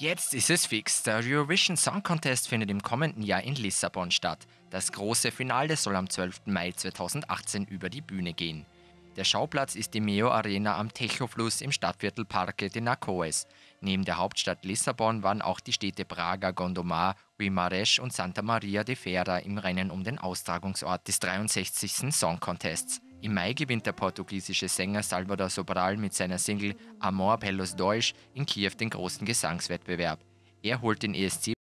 Jetzt ist es fix. Der Eurovision Song Contest findet im kommenden Jahr in Lissabon statt. Das große Finale soll am 12. Mai 2018 über die Bühne gehen. Der Schauplatz ist die Meo Arena am Techofluss im Stadtviertel Parque de Nacoes. Neben der Hauptstadt Lissabon waren auch die Städte Braga, Gondomar, Guimarães und Santa Maria de Fera im Rennen um den Austragungsort des 63. Song Contests. Im Mai gewinnt der portugiesische Sänger Salvador Sobral mit seiner Single Amor pelos Deutsch in Kiew den großen Gesangswettbewerb. Er holt den ESC